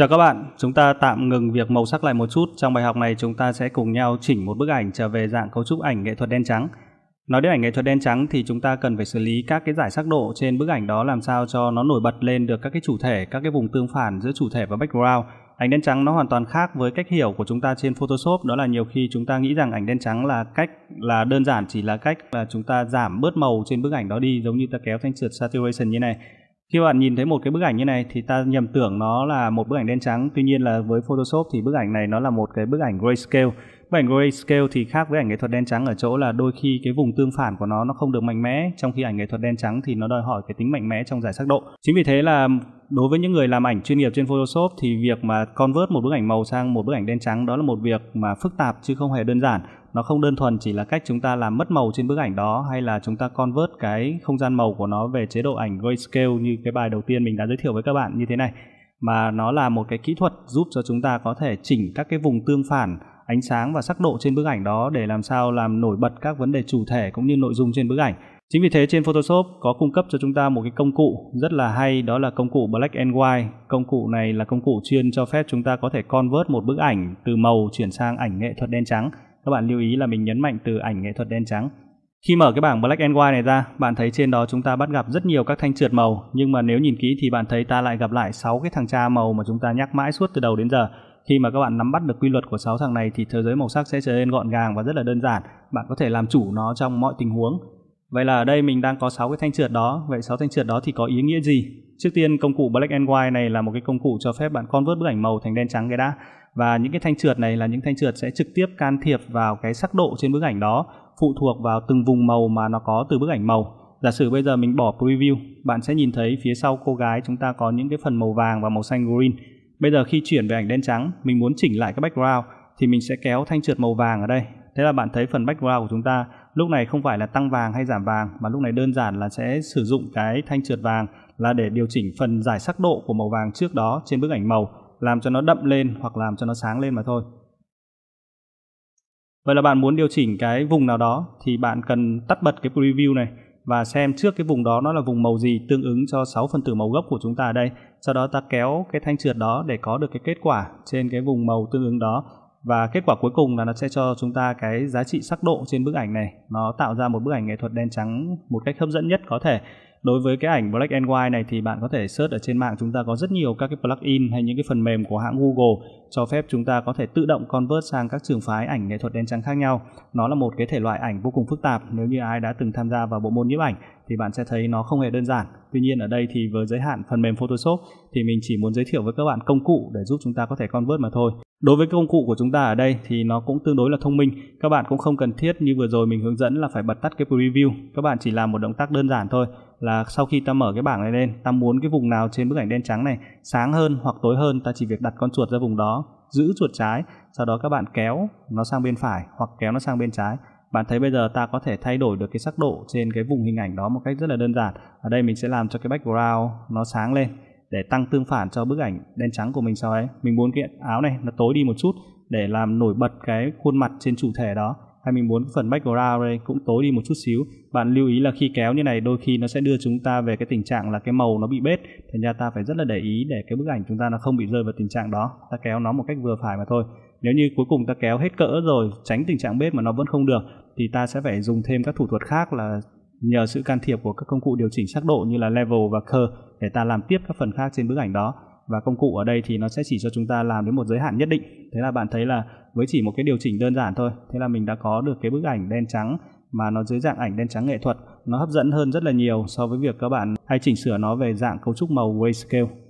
Chào các bạn, chúng ta tạm ngừng việc màu sắc lại một chút. Trong bài học này chúng ta sẽ cùng nhau chỉnh một bức ảnh trở về dạng cấu trúc ảnh nghệ thuật đen trắng. Nói đến ảnh nghệ thuật đen trắng thì chúng ta cần phải xử lý các cái giải sắc độ trên bức ảnh đó làm sao cho nó nổi bật lên được các cái chủ thể, các cái vùng tương phản giữa chủ thể và background. Ảnh đen trắng nó hoàn toàn khác với cách hiểu của chúng ta trên Photoshop, đó là nhiều khi chúng ta nghĩ rằng ảnh đen trắng là cách là đơn giản chỉ là cách là chúng ta giảm bớt màu trên bức ảnh đó đi giống như ta kéo thanh trượt saturation như này khi bạn nhìn thấy một cái bức ảnh như này thì ta nhầm tưởng nó là một bức ảnh đen trắng tuy nhiên là với photoshop thì bức ảnh này nó là một cái bức ảnh grayscale bức ảnh grayscale thì khác với ảnh nghệ thuật đen trắng ở chỗ là đôi khi cái vùng tương phản của nó nó không được mạnh mẽ trong khi ảnh nghệ thuật đen trắng thì nó đòi hỏi cái tính mạnh mẽ trong giải sắc độ chính vì thế là đối với những người làm ảnh chuyên nghiệp trên photoshop thì việc mà convert một bức ảnh màu sang một bức ảnh đen trắng đó là một việc mà phức tạp chứ không hề đơn giản nó không đơn thuần chỉ là cách chúng ta làm mất màu trên bức ảnh đó hay là chúng ta convert cái không gian màu của nó về chế độ ảnh grayscale như cái bài đầu tiên mình đã giới thiệu với các bạn như thế này mà nó là một cái kỹ thuật giúp cho chúng ta có thể chỉnh các cái vùng tương phản ánh sáng và sắc độ trên bức ảnh đó để làm sao làm nổi bật các vấn đề chủ thể cũng như nội dung trên bức ảnh. Chính vì thế trên Photoshop có cung cấp cho chúng ta một cái công cụ rất là hay đó là công cụ Black and White. Công cụ này là công cụ chuyên cho phép chúng ta có thể convert một bức ảnh từ màu chuyển sang ảnh nghệ thuật đen trắng các bạn lưu ý là mình nhấn mạnh từ ảnh nghệ thuật đen trắng khi mở cái bảng Black and White này ra, bạn thấy trên đó chúng ta bắt gặp rất nhiều các thanh trượt màu, nhưng mà nếu nhìn kỹ thì bạn thấy ta lại gặp lại 6 cái thằng cha màu mà chúng ta nhắc mãi suốt từ đầu đến giờ. Khi mà các bạn nắm bắt được quy luật của 6 thằng này thì thế giới màu sắc sẽ trở nên gọn gàng và rất là đơn giản, bạn có thể làm chủ nó trong mọi tình huống. Vậy là ở đây mình đang có 6 cái thanh trượt đó, vậy 6 thanh trượt đó thì có ý nghĩa gì? Trước tiên công cụ Black and White này là một cái công cụ cho phép bạn convert bức ảnh màu thành đen trắng cái đã và những cái thanh trượt này là những thanh trượt sẽ trực tiếp can thiệp vào cái sắc độ trên bức ảnh đó phụ thuộc vào từng vùng màu mà nó có từ bức ảnh màu giả sử bây giờ mình bỏ preview bạn sẽ nhìn thấy phía sau cô gái chúng ta có những cái phần màu vàng và màu xanh green bây giờ khi chuyển về ảnh đen trắng mình muốn chỉnh lại cái background thì mình sẽ kéo thanh trượt màu vàng ở đây thế là bạn thấy phần background của chúng ta lúc này không phải là tăng vàng hay giảm vàng mà lúc này đơn giản là sẽ sử dụng cái thanh trượt vàng là để điều chỉnh phần giải sắc độ của màu vàng trước đó trên bức ảnh màu làm cho nó đậm lên hoặc làm cho nó sáng lên mà thôi. Vậy là bạn muốn điều chỉnh cái vùng nào đó thì bạn cần tắt bật cái preview này và xem trước cái vùng đó nó là vùng màu gì tương ứng cho 6 phần tử màu gốc của chúng ta ở đây. Sau đó ta kéo cái thanh trượt đó để có được cái kết quả trên cái vùng màu tương ứng đó và kết quả cuối cùng là nó sẽ cho chúng ta cái giá trị sắc độ trên bức ảnh này nó tạo ra một bức ảnh nghệ thuật đen trắng một cách hấp dẫn nhất có thể đối với cái ảnh black and white này thì bạn có thể search ở trên mạng chúng ta có rất nhiều các cái plugin hay những cái phần mềm của hãng Google cho phép chúng ta có thể tự động convert sang các trường phái ảnh nghệ thuật đen trắng khác nhau. Nó là một cái thể loại ảnh vô cùng phức tạp. Nếu như ai đã từng tham gia vào bộ môn nhiếp ảnh thì bạn sẽ thấy nó không hề đơn giản. Tuy nhiên ở đây thì với giới hạn phần mềm Photoshop thì mình chỉ muốn giới thiệu với các bạn công cụ để giúp chúng ta có thể convert mà thôi. Đối với công cụ của chúng ta ở đây thì nó cũng tương đối là thông minh. Các bạn cũng không cần thiết như vừa rồi mình hướng dẫn là phải bật tắt cái preview. Các bạn chỉ làm một động tác đơn giản thôi là sau khi ta mở cái bảng này lên ta muốn cái vùng nào trên bức ảnh đen trắng này sáng hơn hoặc tối hơn ta chỉ việc đặt con chuột ra vùng đó giữ chuột trái sau đó các bạn kéo nó sang bên phải hoặc kéo nó sang bên trái bạn thấy bây giờ ta có thể thay đổi được cái sắc độ trên cái vùng hình ảnh đó một cách rất là đơn giản ở đây mình sẽ làm cho cái background nó sáng lên để tăng tương phản cho bức ảnh đen trắng của mình sau ấy mình muốn cái áo này nó tối đi một chút để làm nổi bật cái khuôn mặt trên chủ thể đó hay mình muốn phần background đây cũng tối đi một chút xíu bạn lưu ý là khi kéo như này đôi khi nó sẽ đưa chúng ta về cái tình trạng là cái màu nó bị bết thì ra ta phải rất là để ý để cái bức ảnh chúng ta nó không bị rơi vào tình trạng đó ta kéo nó một cách vừa phải mà thôi nếu như cuối cùng ta kéo hết cỡ rồi tránh tình trạng bết mà nó vẫn không được thì ta sẽ phải dùng thêm các thủ thuật khác là nhờ sự can thiệp của các công cụ điều chỉnh sắc độ như là level và curve để ta làm tiếp các phần khác trên bức ảnh đó và công cụ ở đây thì nó sẽ chỉ cho chúng ta làm đến một giới hạn nhất định thế là bạn thấy là với chỉ một cái điều chỉnh đơn giản thôi thế là mình đã có được cái bức ảnh đen trắng mà nó dưới dạng ảnh đen trắng nghệ thuật nó hấp dẫn hơn rất là nhiều so với việc các bạn hay chỉnh sửa nó về dạng cấu trúc màu grayscale